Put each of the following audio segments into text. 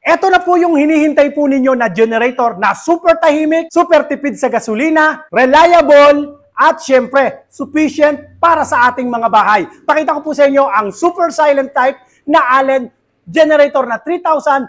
Ito na po yung hinihintay po ninyo na generator na super tahimik, super tipid sa gasolina, reliable, at syempre, sufficient para sa ating mga bahay. Pakita ko po sa inyo ang super silent type na Allen generator na 3,200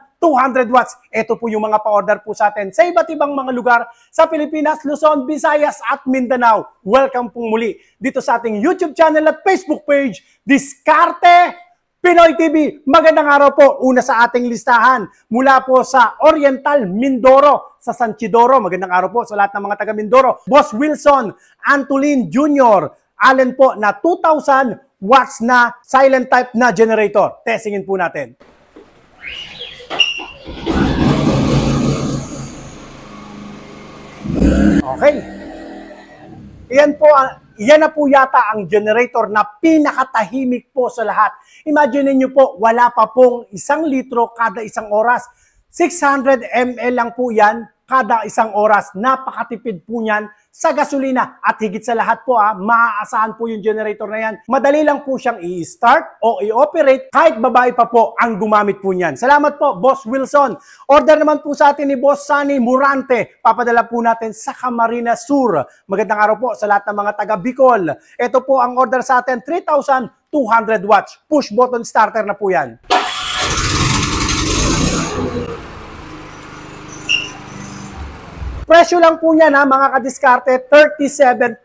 watts. Ito po yung mga pa-order po sa atin sa iba't ibang mga lugar sa Pilipinas, Luzon, Visayas at Mindanao. Welcome pong muli dito sa ating YouTube channel at Facebook page, Diskarte Pinoy TV, magandang araw po. Una sa ating listahan mula po sa Oriental Mindoro sa Sanchidoro. Magandang araw po sa lahat ng mga taga Mindoro. Boss Wilson, Antolin Jr., Allen po na 2,000 watts na silent type na generator. Testingin po natin. Okay. Iyan po ang ah, yan na po yata ang generator na pinakatahimik po sa lahat. Imagine niyo po, wala pa pong isang litro kada isang oras. 600 ml lang po yan kada isang oras. Napakatipid po niyan sa gasolina. At higit sa lahat po, ah, maaasahan po yung generator na yan. Madali lang po siyang i-start o i-operate kahit babae pa po ang gumamit po niyan. Salamat po, Boss Wilson. Order naman po sa atin ni Boss Sunny Murante. Papadala po natin sa Camarines Sur. Magandang araw po sa lahat ng mga taga Bicol. Ito po ang order sa atin, 3,200 watts. Push button starter na po yan. presyo lang po niya na mga kadiskarte, 37,000.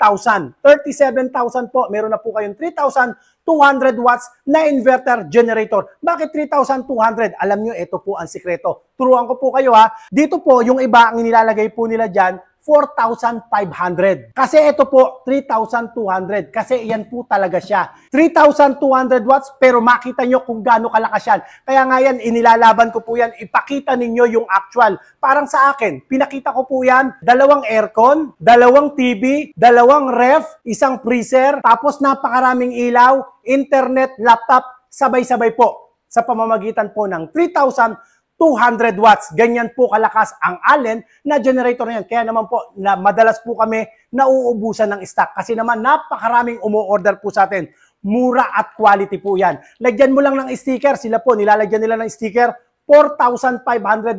37,000 po, meron na po kayong 3,200 watts na inverter generator. Bakit 3,200? Alam nyo, ito po ang sikreto. Turuan ko po kayo ha. Dito po, yung iba, ang nilalagay po nila dyan, 4,500. Kasi ito po, 3,200. Kasi yan po talaga siya. 3,200 watts, pero makita nyo kung gaano kalakas yan. Kaya nga yan, inilalaban ko po yan. Ipakita ninyo yung actual. Parang sa akin, pinakita ko po yan, dalawang aircon, dalawang TV, dalawang ref, isang freezer, tapos napakaraming ilaw, internet, laptop, sabay-sabay po sa pamamagitan po ng 3,000 200 watts. Ganyan po kalakas ang Allen na generator niyan. Kaya naman po, na madalas po kami nauubusan ng stock kasi naman napakaraming umu-order po sa atin. Mura at quality po yan. Lagyan mo lang ng sticker. Sila po, nilalagyan nila ng sticker. 4,500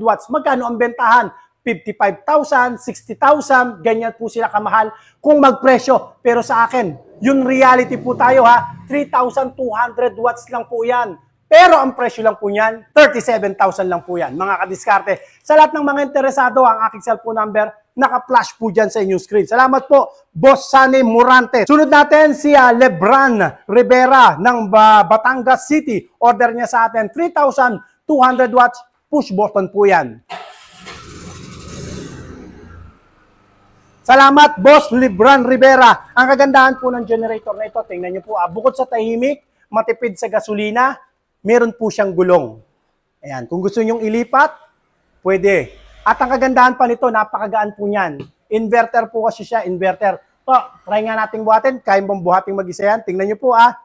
watts. Magkano ang bentahan? 55,000, 60,000, ganyan po sila kamahal kung magpresyo. Pero sa akin, yung reality po tayo ha, 3,200 watts lang po yan. Pero ang presyo lang po niyan, 37,000 lang po yan. Mga kadiskarte, sa lahat ng mga interesado, ang aking cellphone number, naka-flash po dyan sa inyong screen. Salamat po, Boss Sunny Murante. Sunod natin si ah, Lebran Rivera ng ah, Batangas City. Order niya sa atin, 3,200 watts push button po yan. Salamat, Boss Lebran Rivera. Ang kagandahan po ng generator na ito, tingnan niyo po, ah, bukod sa tahimik, matipid sa gasolina, meron po siyang gulong. Ayan, kung gusto nyong ilipat, pwede. At ang kagandahan pa nito, napakagaan po niyan. Inverter po kasi siya, inverter. To, try nga nating buhatin. Kaya mong buhating mag-isa yan. Tingnan niyo po ah.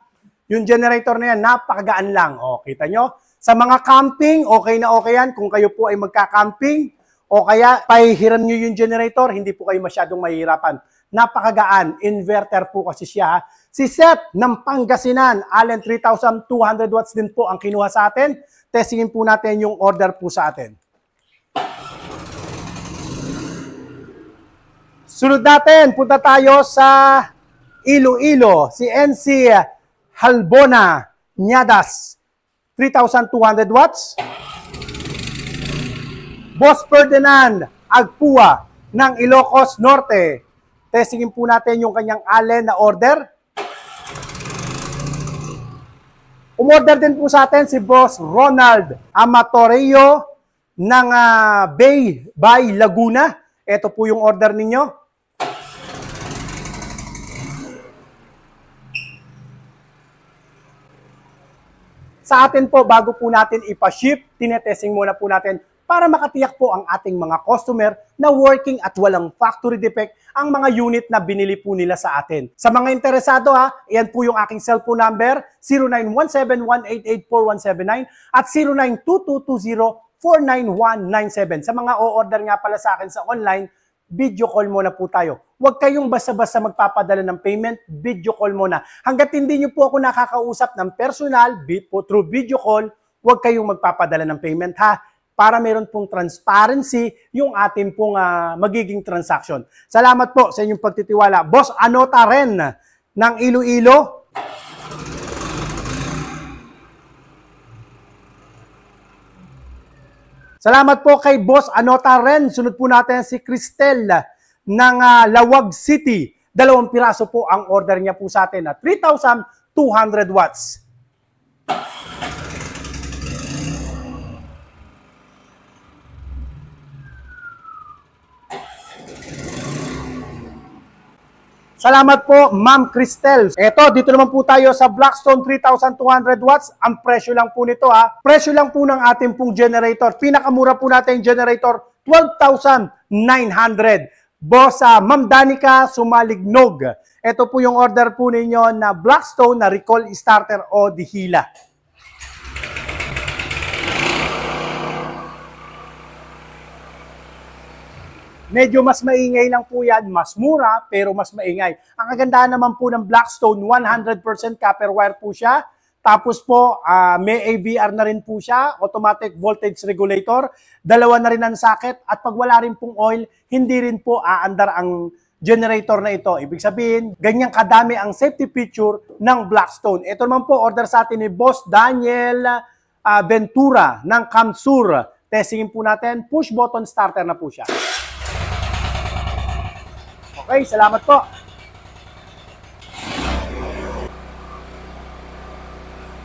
Yung generator na yan, napakagaan lang. O, kita niyo? Sa mga camping, okay na okay yan. Kung kayo po ay magka-camping, o kaya pahihiram niyo yung generator, hindi po kayo masyadong mahihirapan. Napakagaan. Inverter po kasi siya. Si Seth ng Pangasinan, Allen 3200 watts din po ang kinuha sa atin. Testingin po natin yung order po sa atin. Sunod natin, punta tayo sa Iloilo. Si NC Halbona Nyadas, 3,200 watts. Boss Ferdinand Agpua ng Ilocos Norte. Testingin po natin yung kanyang Allen na order. Umorder din po sa atin si Boss Ronald Amatoreo ng uh, Bay by Laguna. Ito po yung order ninyo. Sa atin po, bago po natin ipa-ship, tinetesting muna po natin para makatiyak po ang ating mga customer na working at walang factory defect ang mga unit na binili po nila sa atin. Sa mga interesado ha, yan po yung aking cellphone number 0917-188-4179 at 092220-49197. Sa mga o-order nga pala sa akin sa online, video call muna po tayo. Huwag kayong basta-basta magpapadala ng payment, video call muna. Hanggat hindi nyo po ako nakakausap ng personal, through video call, huwag kayong magpapadala ng payment ha para meron pong transparency yung ating pong uh, magiging transaction. Salamat po sa inyong pagtitiwala. Boss Anota Ren ng Iloilo. Salamat po kay Boss Anota Ren. Sunod po natin si Cristel ng uh, Lawag City. Dalawang piraso po ang order niya po sa atin ah, na 3,200 watts. Salamat po, Ma'am Cristel. Eto, dito naman po tayo sa Blackstone 3200 watts. Ang presyo lang po nito ha. Presyo lang po ng ating pong generator. Pinakamura po natin generator, 12,900. Boss ah, Ma'am Danica Sumalignog. Ito po yung order po ninyo na Blackstone na Recall Starter o Dihila. Medyo mas maingay lang po yan, mas mura, pero mas maingay. Ang kagandahan naman po ng Blackstone, 100% copper wire po siya. Tapos po, uh, may AVR na rin po siya, automatic voltage regulator. Dalawa na rin ang socket at pag wala rin pong oil, hindi rin po aandar ang generator na ito. Ibig sabihin, ganyan kadami ang safety feature ng Blackstone. Ito naman po, order sa atin ni Boss Daniel uh, Ventura ng Kamsur. Testingin po natin, push button starter na po siya. Okay, salamat po.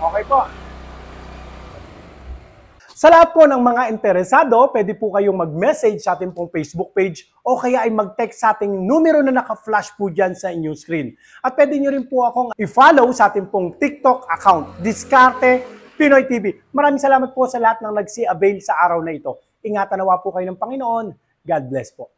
Okay po. Sa lahat po ng mga interesado, pwede po kayong mag-message sa ating pong Facebook page o kaya ay mag-text sa ating numero na naka-flash po dyan sa inyong screen. At pwede nyo rin po akong i-follow sa ating pong TikTok account, Diskarte Pinoy TV. Maraming salamat po sa lahat ng nagsi-avail sa araw na ito. Ingatan nawa po kayo ng Panginoon. God bless po.